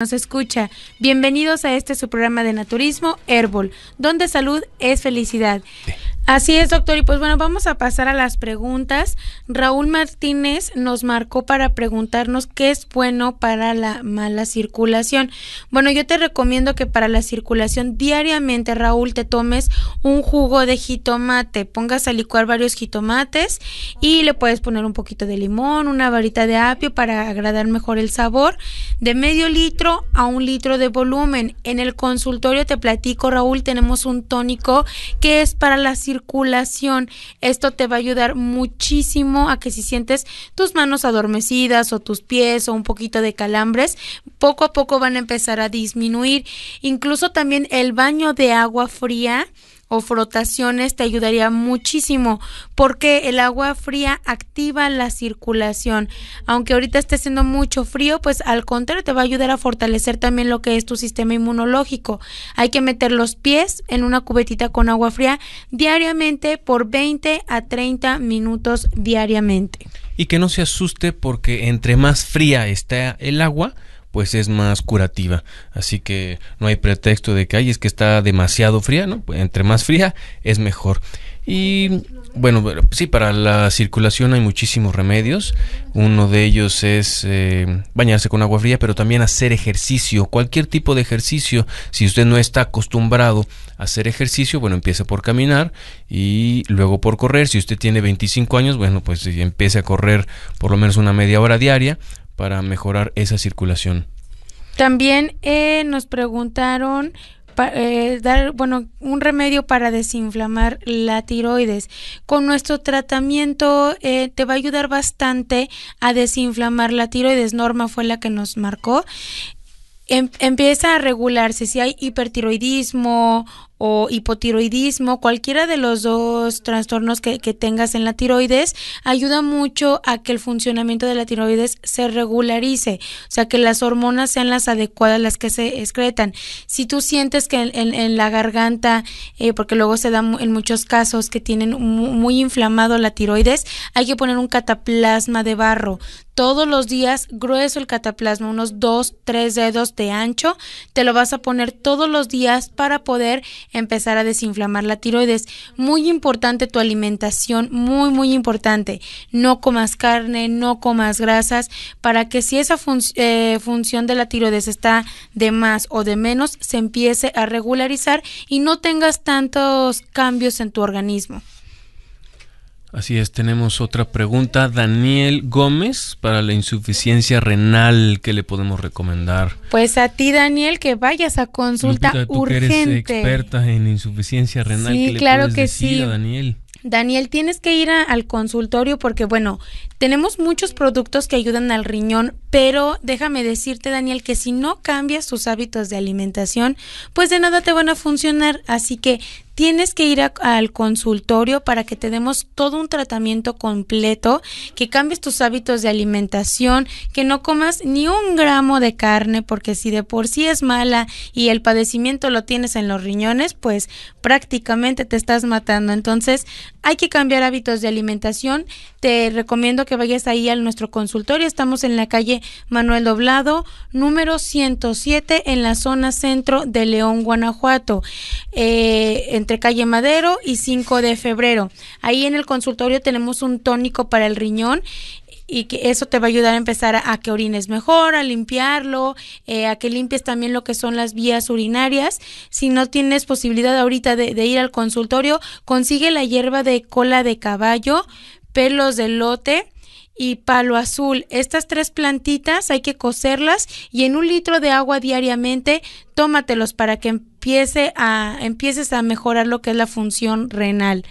nos escucha. Bienvenidos a este su programa de naturismo Herbol, donde salud es felicidad. Así es, doctor. Y pues bueno, vamos a pasar a las preguntas. Raúl Martínez nos marcó para preguntarnos qué es bueno para la mala circulación. Bueno, yo te recomiendo que para la circulación diariamente, Raúl, te tomes un jugo de jitomate. Pongas a licuar varios jitomates y le puedes poner un poquito de limón, una varita de apio para agradar mejor el sabor. De medio litro a un litro de volumen. En el consultorio te platico, Raúl, tenemos un tónico que es para la circulación circulación. Esto te va a ayudar muchísimo a que si sientes tus manos adormecidas o tus pies o un poquito de calambres, poco a poco van a empezar a disminuir. Incluso también el baño de agua fría o frotaciones te ayudaría muchísimo porque el agua fría activa la circulación. Aunque ahorita esté siendo mucho frío, pues al contrario te va a ayudar a fortalecer también lo que es tu sistema inmunológico. Hay que meter los pies en una cubetita con agua fría diariamente por 20 a 30 minutos diariamente. Y que no se asuste porque entre más fría está el agua, pues es más curativa. Así que no hay pretexto de que hay, es que está demasiado fría, ¿no? entre más fría es mejor. Y bueno, sí, para la circulación hay muchísimos remedios. Uno de ellos es eh, bañarse con agua fría, pero también hacer ejercicio, cualquier tipo de ejercicio. Si usted no está acostumbrado a hacer ejercicio, bueno, empiece por caminar y luego por correr. Si usted tiene 25 años, bueno, pues empiece a correr por lo menos una media hora diaria para mejorar esa circulación. También eh, nos preguntaron eh, dar, bueno, un remedio para desinflamar la tiroides. Con nuestro tratamiento eh, te va a ayudar bastante a desinflamar la tiroides. Norma fue la que nos marcó em, empieza a regularse si hay hipertiroidismo o hipotiroidismo, cualquiera de los dos trastornos que, tengas en la tiroides, ayuda mucho a que el funcionamiento de la tiroides se regularice, o sea, que las hormonas sean las adecuadas, las que se excretan. Si tú sientes que en, la garganta, eh, porque luego se da en muchos casos que tienen muy, muy inflamado la tiroides, hay que poner un cataplasma de barro, todos los días, grueso el cataplasma, unos dos tres dedos de ancho, te lo vas a poner todos los días para poder empezar a desinflamar la tiroides. Muy importante tu alimentación, muy, muy importante. No comas carne, no comas grasas, para que si esa eh, función de la tiroides está de más o de menos, se empiece a regularizar y no tengas tantos cambios en tu organismo. Así es, tenemos otra pregunta. Daniel Gómez, para la insuficiencia renal, ¿qué le podemos recomendar? Pues a ti, Daniel, que vayas a consulta urgente. eres experta en insuficiencia renal. Sí, claro que sí. Daniel? Daniel, tienes que ir al consultorio porque, bueno, tenemos muchos productos que ayudan al riñón, pero déjame decirte, Daniel, que si no cambias tus hábitos de alimentación, pues de nada te van a funcionar. Así que tienes que ir al consultorio para que te demos todo un tratamiento completo, que cambies tus hábitos de alimentación, que no comas ni un gramo de carne, porque si de por sí es mala y el padecimiento lo tienes en los riñones, pues prácticamente te estás matando. Entonces hay que cambiar hábitos de alimentación te recomiendo que vayas ahí a nuestro consultorio. Estamos en la calle Manuel Doblado, número 107, en la zona centro de León, Guanajuato, eh, entre calle Madero y 5 de febrero. Ahí en el consultorio tenemos un tónico para el riñón y que eso te va a ayudar a empezar a, que orines mejor, a limpiarlo, eh, a que limpies también lo que son las vías urinarias. Si no tienes posibilidad ahorita de, de ir al consultorio, consigue la hierba de cola de caballo, pelos de lote y palo azul. Estas tres plantitas hay que cocerlas y en un litro de agua diariamente tómatelos para que empiece a, empieces a mejorar lo que es la función renal.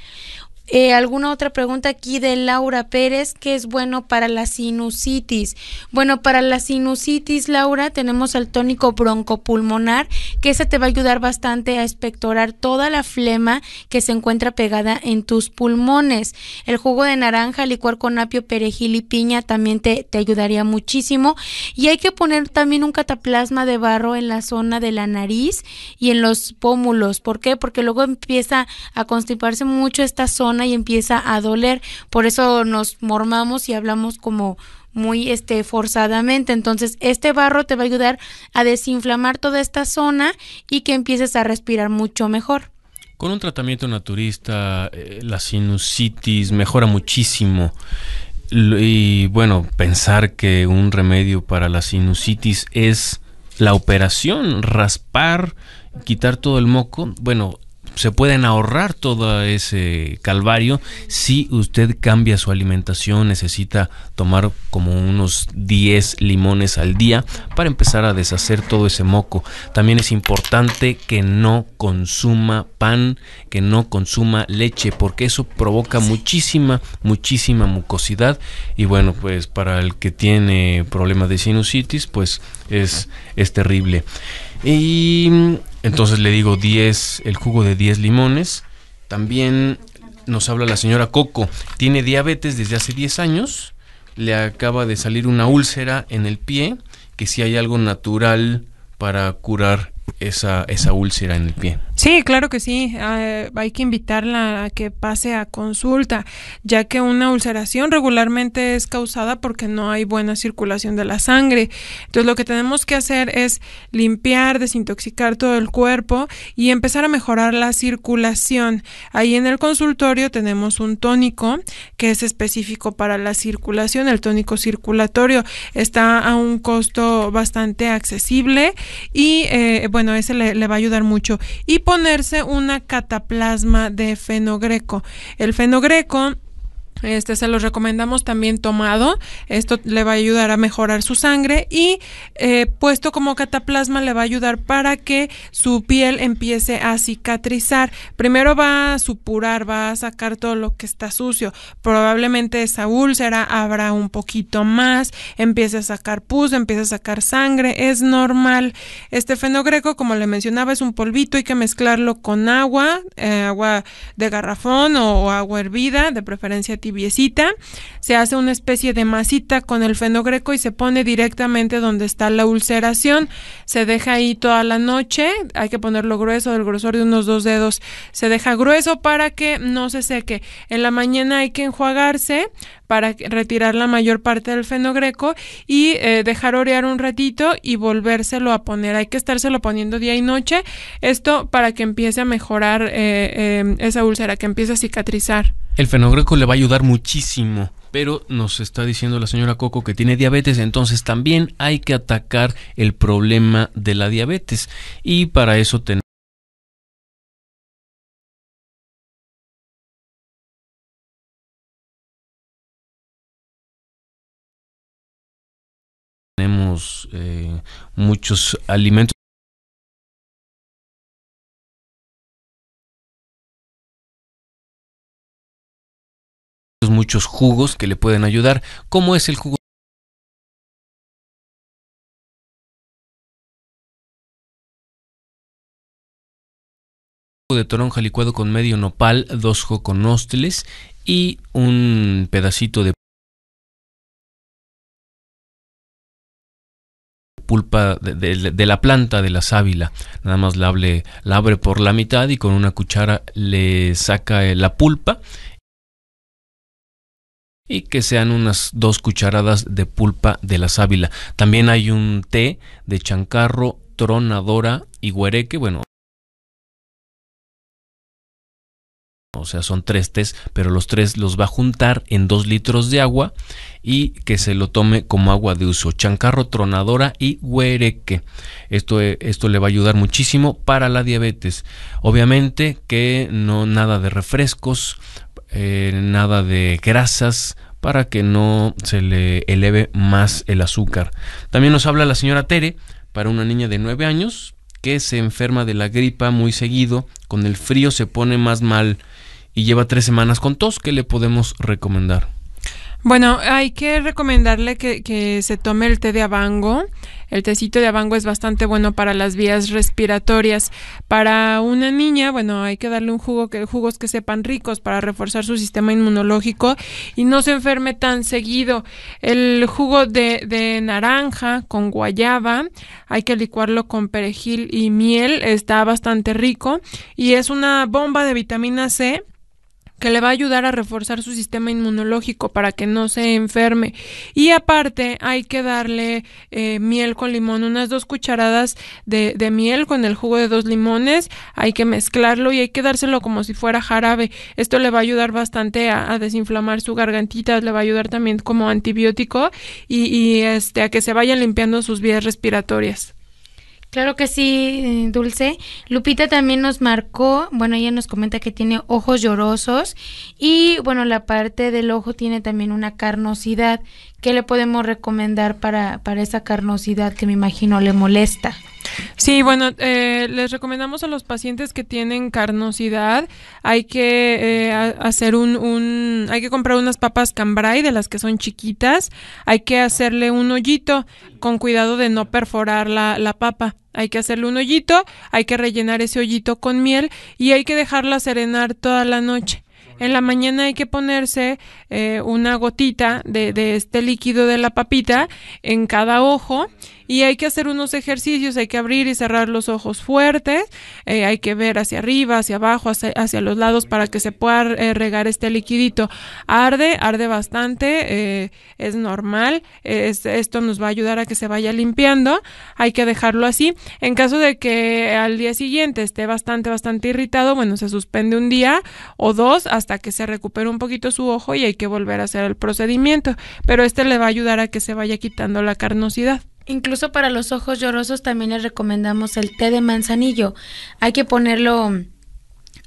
Eh, ¿Alguna otra pregunta aquí de Laura Pérez? ¿Qué es bueno para la sinusitis? Bueno, para la sinusitis, Laura, tenemos el tónico broncopulmonar, que ese te va a ayudar bastante a espectorar toda la flema que se encuentra pegada en tus pulmones. El jugo de naranja, licuar con apio, perejil y piña también te, te ayudaría muchísimo. Y hay que poner también un cataplasma de barro en la zona de la nariz y en los pómulos. ¿Por qué? Porque luego empieza a constiparse mucho esta zona y empieza a doler. Por eso nos mormamos y hablamos como muy este forzadamente. Entonces, este barro te va a ayudar a desinflamar toda esta zona y que empieces a respirar mucho mejor. Con un tratamiento naturista, eh, la sinusitis mejora muchísimo. Y bueno, pensar que un remedio para la sinusitis es la operación, raspar, quitar todo el moco. Bueno, se pueden ahorrar todo ese calvario si usted cambia su alimentación, necesita tomar como unos 10 limones al día para empezar a deshacer todo ese moco. También es importante que no consuma pan, que no consuma leche, porque eso provoca muchísima, muchísima mucosidad. Y bueno, pues para el que tiene problemas de sinusitis, pues es, es terrible. Y entonces le digo 10, el jugo de 10 limones. También nos habla la señora Coco. Tiene diabetes desde hace 10 años. Le acaba de salir una úlcera en el pie. Que si hay algo natural para curar esa, esa úlcera en el pie. Sí, claro que sí. Ah, hay que invitarla a que pase a consulta, ya que una ulceración regularmente es causada porque no hay buena circulación de la sangre. Entonces lo que tenemos que hacer es limpiar, desintoxicar todo el cuerpo y empezar a mejorar la circulación. Ahí en el consultorio tenemos un tónico que es específico para la circulación, el tónico circulatorio. Está a un costo bastante accesible y eh, bueno, ese le, le va a ayudar mucho. Y ponerse una cataplasma de fenogreco. El fenogreco este se lo recomendamos también tomado. Esto le va a ayudar a mejorar su sangre y eh, puesto como cataplasma le va a ayudar para que su piel empiece a cicatrizar. Primero va a supurar, va a sacar todo lo que está sucio. Probablemente esa úlcera habrá un poquito más, empiece a sacar pus, empiece a sacar sangre. Es normal. Este fenogreco, como le mencionaba, es un polvito. Hay que mezclarlo con agua, eh, agua de garrafón o, o agua hervida, de preferencia se hace una especie de masita con el fenogreco y se pone directamente donde está la ulceración, se deja ahí toda la noche, hay que ponerlo grueso, del grosor de unos dos dedos, se deja grueso para que no se seque. En la mañana hay que enjuagarse, para retirar la mayor parte del fenogreco y eh, dejar orear un ratito y volvérselo a poner. Hay que estárselo poniendo día y noche, esto para que empiece a mejorar eh, eh, esa úlcera, que empiece a cicatrizar. El fenogreco le va a ayudar muchísimo pero nos está diciendo la señora Coco que tiene diabetes, entonces también hay que atacar el problema de la diabetes y para eso tenemos muchos alimentos. muchos jugos que le pueden ayudar, como es el jugo de toronja licuado con medio nopal, dos joconosteles y un pedacito de pulpa de, la planta de la sábila. Nada más la abre, la abre por la mitad y con una cuchara le saca eh, la pulpa y que sean unas dos cucharadas de pulpa de la sábila. También hay un té de chancarro, tronadora y huereque bueno, O sea, son tres tés, pero los tres los va a juntar en dos litros de agua y que se lo tome como agua de uso. Chancarro, tronadora y huereque. Esto, eh, esto le va a ayudar muchísimo para la diabetes. Obviamente que no nada de refrescos, eh, nada de grasas, para que no se le eleve más el azúcar. También nos habla la señora Tere para una niña de 9 años que se enferma de la gripa muy seguido, con el frío se pone más mal, y lleva tres semanas con tos, ¿qué le podemos recomendar? Bueno, hay que recomendarle que, se tome el té de abango. El tecito de abango es bastante bueno para las vías respiratorias. Para una niña, bueno, hay que darle un jugo que jugos que sepan ricos para reforzar su sistema inmunológico y no se enferme tan seguido. El jugo de, de naranja con guayaba, hay que licuarlo con perejil y miel, está bastante rico y es una bomba de vitamina C que le va a ayudar a reforzar su sistema inmunológico para que no se enferme. Y aparte hay que darle eh, miel con limón, unas dos cucharadas de, miel con el jugo de dos limones, hay que mezclarlo y hay que dárselo como si fuera jarabe. Esto le va a ayudar bastante a, desinflamar su gargantita, le va a ayudar también como antibiótico y, y este, a que se vayan limpiando sus vías respiratorias. Claro que sí, eh, Dulce. Lupita también nos marcó, bueno, ella nos comenta que tiene ojos llorosos y bueno, la parte del ojo tiene también una carnosidad. ¿Qué le podemos recomendar para, para esa carnosidad que me imagino le molesta? Sí, bueno, eh, les recomendamos a los pacientes que tienen carnosidad, hay que eh, hacer un, hay que comprar unas papas cambrai de las que son chiquitas, hay que hacerle un hoyito con cuidado de no perforar la, papa. Hay que hacerle un hoyito, hay que rellenar ese hoyito con miel y hay que dejarla serenar toda la noche. En la mañana hay que ponerse eh, una gotita de, de, este líquido de la papita en cada ojo y hay que hacer unos ejercicios, hay que abrir y cerrar los ojos fuertes, eh, hay que ver hacia arriba, hacia abajo, hacia, los lados para que se pueda eh, regar este liquidito. Arde, arde bastante, eh, es normal, esto nos va a ayudar a que se vaya limpiando, hay que dejarlo así. En caso de que al día siguiente esté bastante, bastante irritado, bueno, se suspende un día o dos hasta que se recupere un poquito su ojo y hay que volver a hacer el procedimiento, pero este le va a ayudar a que se vaya quitando la carnosidad. Incluso para los ojos llorosos también les recomendamos el té de manzanillo. Hay que ponerlo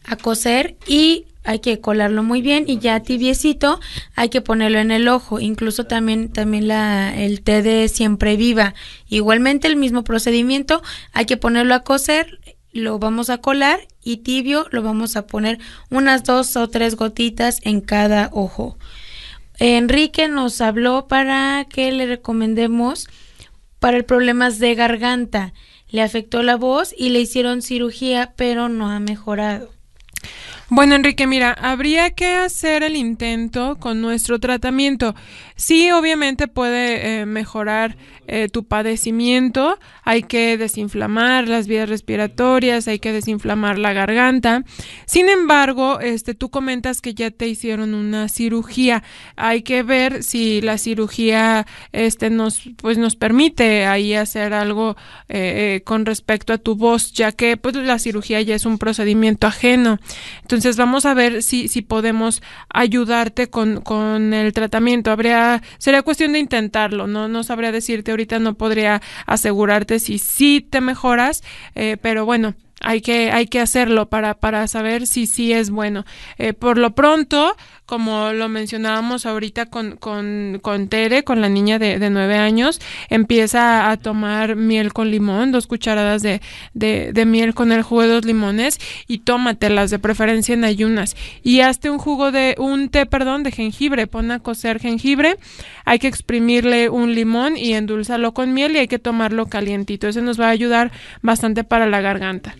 a cocer y hay que colarlo muy bien y ya tibiecito hay que ponerlo en el ojo. Incluso también, también la, el té de siempre viva. Igualmente el mismo procedimiento, hay que ponerlo a cocer, lo vamos a colar y tibio lo vamos a poner unas dos o tres gotitas en cada ojo. Enrique nos habló para que le recomendemos para el problemas de garganta. Le afectó la voz y le hicieron cirugía, pero no ha mejorado. Bueno, Enrique, mira, habría que hacer el intento con nuestro tratamiento. Sí, obviamente puede eh, mejorar eh, tu padecimiento, hay que desinflamar las vías respiratorias, hay que desinflamar la garganta. Sin embargo, este, tú comentas que ya te hicieron una cirugía. Hay que ver si la cirugía este, nos, pues, nos permite ahí hacer algo eh, con respecto a tu voz, ya que pues, la cirugía ya es un procedimiento ajeno. Entonces, entonces vamos a ver si, si podemos ayudarte con, con el tratamiento. Habría, sería cuestión de intentarlo, no, no sabría decirte ahorita, no podría asegurarte si sí te mejoras, eh, pero bueno, hay que, hay que hacerlo para, saber si sí es bueno. Eh, por lo pronto, como lo mencionábamos ahorita con, con, con Tere, con la niña de, nueve años, empieza a tomar miel con limón, dos cucharadas de, miel con el jugo de dos limones y tómatelas, de preferencia en ayunas. Y hazte un jugo de, un té, perdón, de jengibre, pon a cocer jengibre, hay que exprimirle un limón y endulzarlo con miel y hay que tomarlo calientito. Eso nos va a ayudar bastante para la garganta.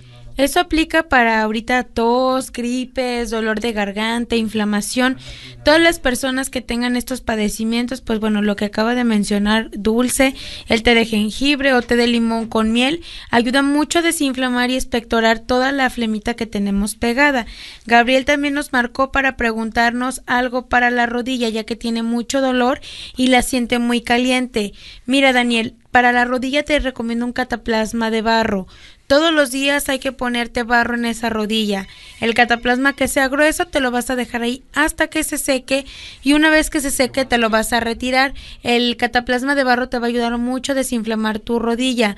Eso aplica para ahorita tos, gripes, dolor de garganta, inflamación. Todas las personas que tengan estos padecimientos, pues bueno, lo que acaba de mencionar, dulce, el té de jengibre o té de limón con miel, ayuda mucho a desinflamar y expectorar toda la flemita que tenemos pegada. Gabriel también nos marcó para preguntarnos algo para la rodilla, ya que tiene mucho dolor y la siente muy caliente. Mira, Daniel, para la rodilla te recomiendo un cataplasma de barro. Todos los días hay que ponerte barro en esa rodilla. El cataplasma que sea grueso te lo vas a dejar ahí hasta que se seque y una vez que se seque te lo vas a retirar. El cataplasma de barro te va a ayudar mucho a desinflamar tu rodilla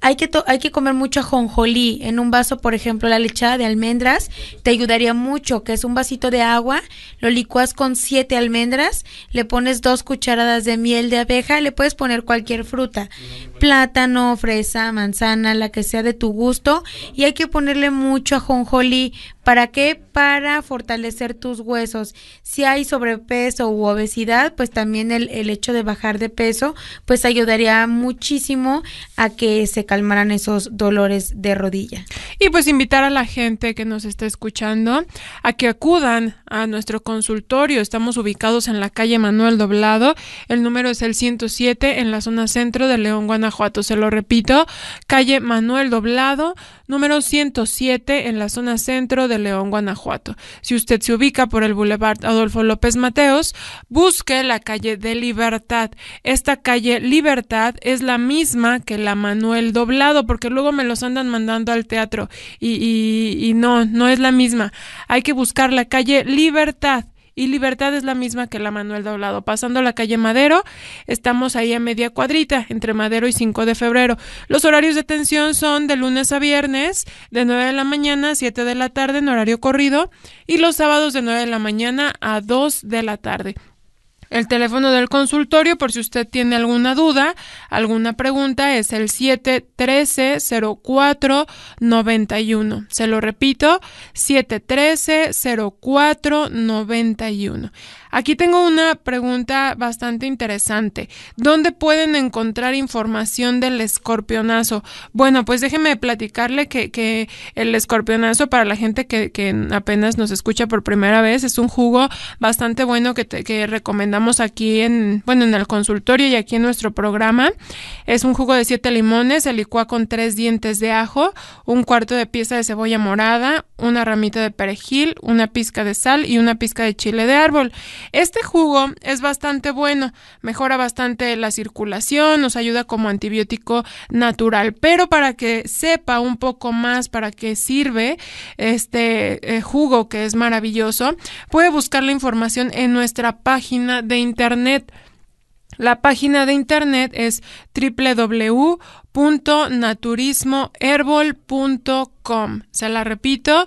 hay que, hay que comer mucho ajonjolí. En un vaso, por ejemplo, la lechada de almendras te ayudaría mucho, que es un vasito de agua, lo licuas con siete almendras, le pones dos cucharadas de miel de abeja, le puedes poner cualquier fruta, plátano, fresa, manzana, la que sea de tu gusto, y hay que ponerle mucho ajonjolí ¿Para qué? Para fortalecer tus huesos. Si hay sobrepeso u obesidad, pues también el, hecho de bajar de peso, pues ayudaría muchísimo a que se calmaran esos dolores de rodilla. Y pues invitar a la gente que nos está escuchando a que acudan a nuestro consultorio. Estamos ubicados en la calle Manuel Doblado. El número es el 107 en la zona centro de León, Guanajuato. Se lo repito, calle Manuel Doblado, número 107 en la zona centro de León, Guanajuato. Si usted se ubica por el Boulevard Adolfo López Mateos, busque la calle de Libertad. Esta calle Libertad es la misma que la Manuel Doblado, porque luego me los andan mandando al teatro y no, no es la misma. Hay que buscar la calle Libertad y Libertad es la misma que la Manuel Doblado. Pasando la calle Madero, estamos ahí a media cuadrita, entre Madero y 5 de febrero. Los horarios de atención son de lunes a viernes, de 9 de la mañana a 7 de la tarde en horario corrido, y los sábados de 9 de la mañana a 2 de la tarde. El teléfono del consultorio, por si usted tiene alguna duda, alguna pregunta, es el 713-0491. Se lo repito, 713-0491. Aquí tengo una pregunta bastante interesante. ¿Dónde pueden encontrar información del escorpionazo? Bueno, pues déjeme platicarle que, que el escorpionazo, para la gente que, apenas nos escucha por primera vez, es un jugo bastante bueno que, te, que recomendamos aquí en, bueno, en el consultorio y aquí en nuestro programa. Es un jugo de siete limones, se licúa con tres dientes de ajo, un cuarto de pieza de cebolla morada, una ramita de perejil, una pizca de sal y una pizca de chile de árbol. Este jugo es bastante bueno, mejora bastante la circulación, nos ayuda como antibiótico natural, pero para que sepa un poco más para qué sirve este eh, jugo que es maravilloso, puede buscar la información en nuestra página de internet. La página de internet es www.naturismoherbol.com. Se la repito,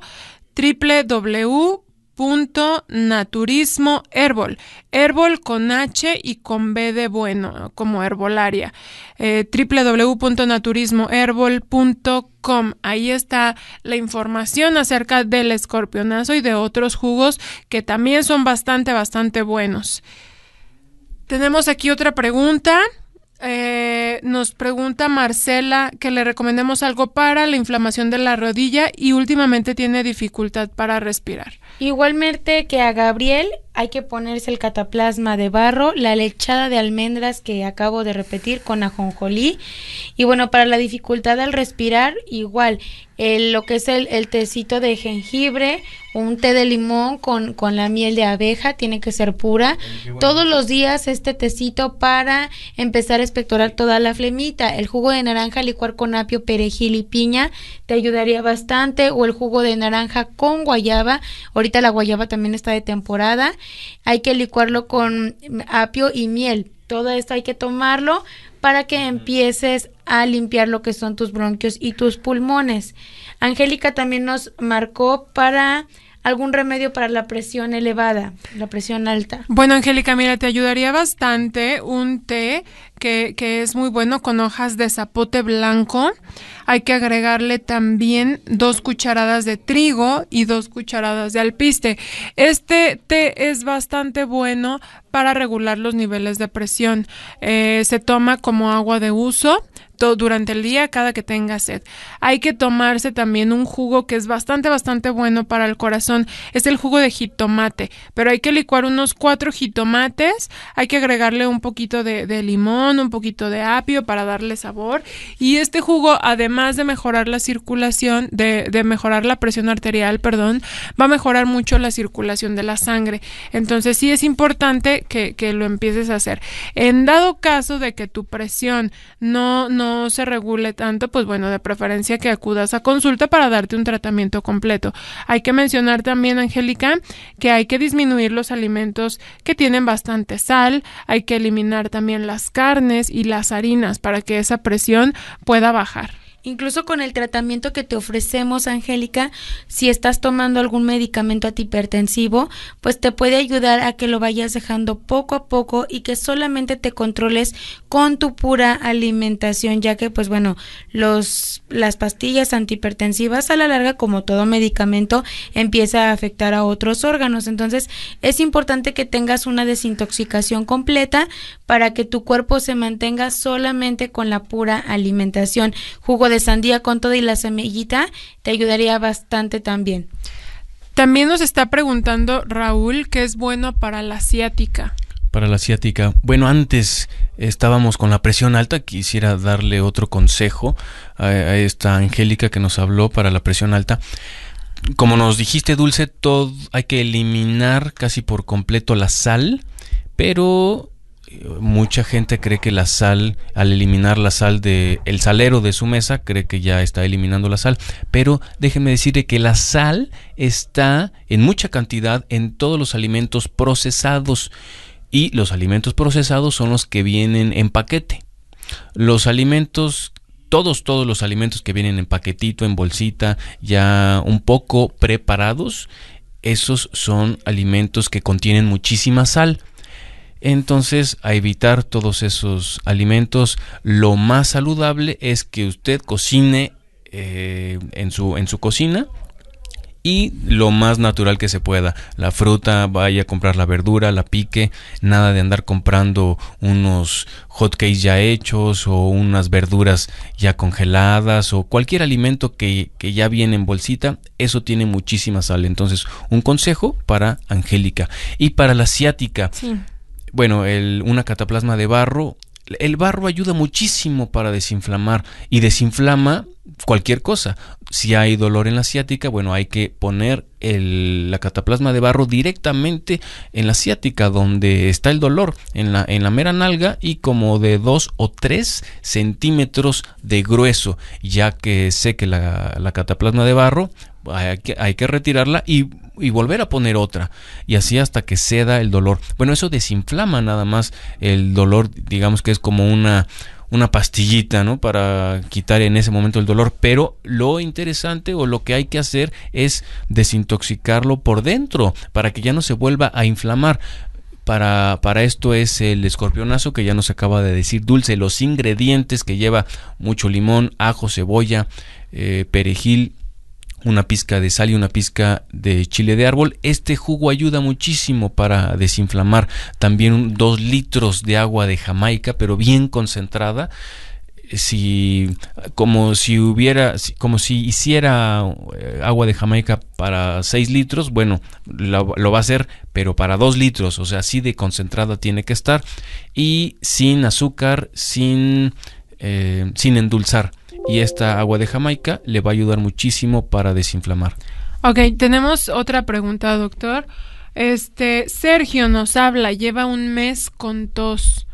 www punto naturismo herbol herbol con h y con b de bueno como herbolaria eh, www.naturismoherbol.com ahí está la información acerca del escorpionazo y de otros jugos que también son bastante bastante buenos tenemos aquí otra pregunta eh, nos pregunta Marcela que le recomendemos algo para la inflamación de la rodilla y últimamente tiene dificultad para respirar. Igualmente que a Gabriel, hay que ponerse el cataplasma de barro, la lechada de almendras que acabo de repetir con ajonjolí. Y bueno, para la dificultad al respirar, igual, lo que es el, tecito de jengibre, un té de limón con, con la miel de abeja, tiene que ser pura. Todos los días este tecito para empezar a expectorar toda la flemita. El jugo de naranja licuar con apio, perejil y piña te ayudaría bastante. O el jugo de naranja con guayaba. Ahorita la guayaba también está de temporada. Hay que licuarlo con apio y miel. Todo esto hay que tomarlo para que empieces a limpiar lo que son tus bronquios y tus pulmones. Angélica también nos marcó para algún remedio para la presión elevada, la presión alta. Bueno, Angélica, mira, te ayudaría bastante un té que, es muy bueno con hojas de zapote blanco. Hay que agregarle también dos cucharadas de trigo y dos cucharadas de alpiste. Este té es bastante bueno para regular los niveles de presión. Eh, se toma como agua de uso durante el día cada que tenga sed. Hay que tomarse también un jugo que es bastante, bastante bueno para el corazón. Es el jugo de jitomate, pero hay que licuar unos cuatro jitomates. Hay que agregarle un poquito de limón un poquito de apio para darle sabor. Y este jugo, además de mejorar la circulación, de, mejorar la presión arterial, perdón, va a mejorar mucho la circulación de la sangre. Entonces sí es importante que, que lo empieces a hacer. En dado caso de que tu presión no, no se regule tanto, pues bueno, de preferencia que acudas a consulta para darte un tratamiento completo. Hay que mencionar también, Angélica, que hay que disminuir los alimentos que tienen bastante sal, hay que eliminar también las carnes, y las harinas para que esa presión pueda bajar. Incluso con el tratamiento que te ofrecemos, Angélica, si estás tomando algún medicamento antihipertensivo, pues te puede ayudar a que lo vayas dejando poco a poco y que solamente te controles con tu pura alimentación, ya que pues bueno, los las pastillas antihipertensivas a la larga como todo medicamento empieza a afectar a otros órganos, entonces es importante que tengas una desintoxicación completa para que tu cuerpo se mantenga solamente con la pura alimentación. Jugo de sandía con todo y la semillita te ayudaría bastante también. También nos está preguntando Raúl qué es bueno para la ciática. Para la ciática. Bueno, antes estábamos con la presión alta. Quisiera darle otro consejo a, a esta Angélica que nos habló para la presión alta como nos dijiste, Dulce, todo, hay que eliminar casi por completo la sal, pero mucha gente cree que la sal, al eliminar la sal de el salero de su mesa, cree que ya está eliminando la sal, pero déjeme decirle que la sal está en mucha cantidad en todos los alimentos procesados y los alimentos procesados son los que vienen en paquete. Los alimentos todos, todos los alimentos que vienen en paquetito, en bolsita, ya un poco preparados, esos son alimentos que contienen muchísima sal. Entonces, a evitar todos esos alimentos, lo más saludable es que usted cocine eh, en, su, en su cocina y lo más natural que se pueda. La fruta, vaya a comprar la verdura, la pique, nada de andar comprando unos hotcakes ya hechos o unas verduras ya congeladas o cualquier alimento que, que ya viene en bolsita, eso tiene muchísima sal. Entonces, un consejo para Angélica y para la asiática. Sí bueno, el, una cataplasma de barro. El barro ayuda muchísimo para desinflamar y desinflama cualquier cosa. Si hay dolor en la ciática, bueno, hay que poner el, la cataplasma de barro directamente en la ciática, donde está el dolor, en la, en la mera nalga y como de 2 o 3 centímetros de grueso, ya que seque la, la cataplasma de barro, hay que, hay que retirarla y y volver a poner otra y así hasta que ceda el dolor. Bueno, eso desinflama nada más el dolor, digamos que es como una una pastillita, ¿no? Para quitar en ese momento el dolor. Pero lo interesante o lo que hay que hacer es desintoxicarlo por dentro para que ya no se vuelva a inflamar. Para, para, esto es el escorpionazo que ya nos acaba de decir dulce, los ingredientes que lleva mucho limón, ajo, cebolla, eh, perejil una pizca de sal y una pizca de chile de árbol. Este jugo ayuda muchísimo para desinflamar. También dos litros de agua de Jamaica, pero bien concentrada. Si, como si hubiera, como si hiciera eh, agua de Jamaica para 6 litros, bueno, lo, va a hacer, pero para 2 litros, o sea, así de concentrada tiene que estar y sin azúcar, sin, eh, sin endulzar y esta agua de Jamaica le va a ayudar muchísimo para desinflamar. Ok, tenemos otra pregunta, doctor. Este, Sergio nos habla, lleva un mes con tos.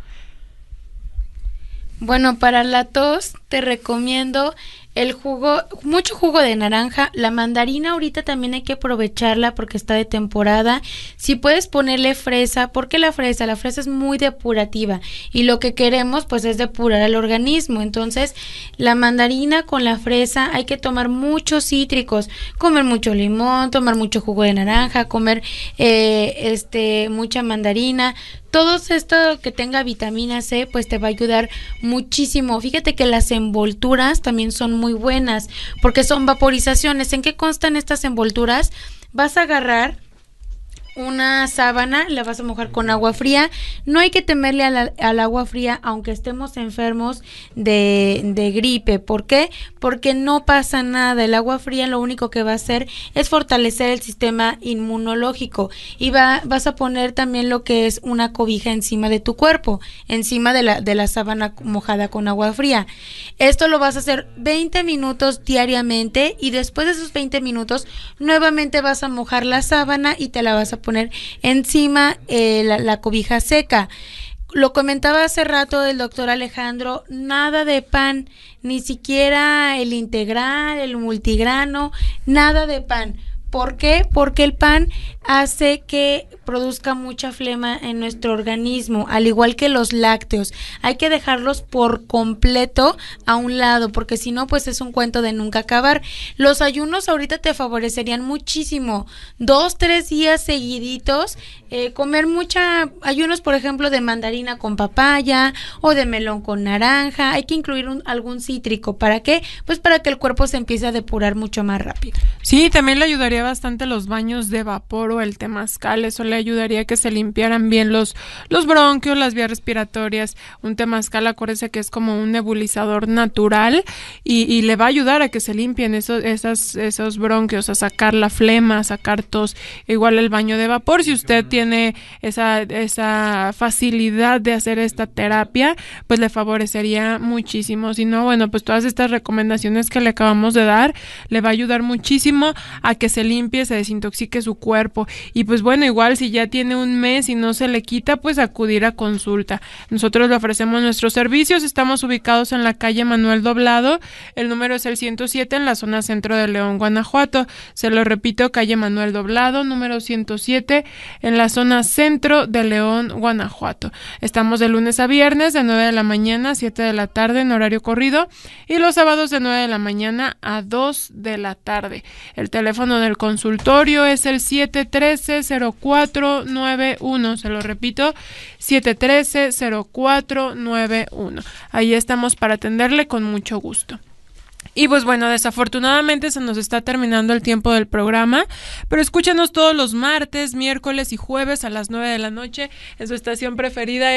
Bueno, para la tos te recomiendo el jugo, mucho jugo de naranja, la mandarina ahorita también hay que aprovecharla porque está de temporada. Si puedes ponerle fresa, porque la fresa, la fresa es muy depurativa y lo que queremos pues es depurar al organismo. Entonces, la mandarina con la fresa hay que tomar muchos cítricos, comer mucho limón, tomar mucho jugo de naranja, comer eh, este mucha mandarina, todo esto que tenga vitamina C, pues te va a ayudar muchísimo. Fíjate que las envolturas también son muy buenas, porque son vaporizaciones. ¿En qué constan estas envolturas? Vas a agarrar una sábana, la vas a mojar con agua fría. No hay que temerle al, agua fría, aunque estemos enfermos de, de, gripe. ¿Por qué? Porque no pasa nada. El agua fría lo único que va a hacer es fortalecer el sistema inmunológico. Y va, vas a poner también lo que es una cobija encima de tu cuerpo, encima de la, de la sábana mojada con agua fría. Esto lo vas a hacer 20 minutos diariamente y después de esos 20 minutos nuevamente vas a mojar la sábana y te la vas a poner encima eh, la, la cobija seca. Lo comentaba hace rato el doctor Alejandro, nada de pan, ni siquiera el integral, el multigrano, nada de pan ¿Por qué? Porque el pan hace que produzca mucha flema en nuestro organismo, al igual que los lácteos. Hay que dejarlos por completo a un lado, porque si no, pues es un cuento de nunca acabar. Los ayunos ahorita te favorecerían muchísimo. Dos, tres días seguiditos, eh, comer mucha, ayunos, por ejemplo, de mandarina con papaya o de melón con naranja. Hay que incluir algún cítrico. ¿Para qué? Pues para que el cuerpo se empiece a depurar mucho más rápido. Sí, también le ayudaría bastante los baños de vapor o el temazcal, eso le ayudaría a que se limpiaran bien los, los bronquios, las vías respiratorias. Un temazcal, acuérdense que es como un nebulizador natural y, le va a ayudar a que se limpien esos, esas, esos bronquios, a sacar la flema, a sacar tos. Igual el baño de vapor, si usted tiene esa, esa facilidad de hacer esta terapia, pues le favorecería muchísimo. Si no, bueno, pues todas estas recomendaciones que le acabamos de dar le va a ayudar muchísimo a que se limpie, se desintoxique su cuerpo. Y pues bueno, igual si ya tiene un mes y no se le quita, pues acudir a consulta. Nosotros le ofrecemos nuestros servicios, estamos ubicados en la calle Manuel Doblado, el número es el 107 en la zona centro de León, Guanajuato. Se lo repito, calle Manuel Doblado, número 107 en la zona centro de León, Guanajuato. Estamos de lunes a viernes de 9 de la mañana a 7 de la tarde en horario corrido y los sábados de 9 de la mañana a 2 de la tarde. El teléfono del consultorio es el 713-0491. Se lo repito, 713-0491. Ahí estamos para atenderle con mucho gusto. Y pues bueno, desafortunadamente se nos está terminando el tiempo del programa, pero escúchenos todos los martes, miércoles y jueves a las 9 de la noche en su estación preferida.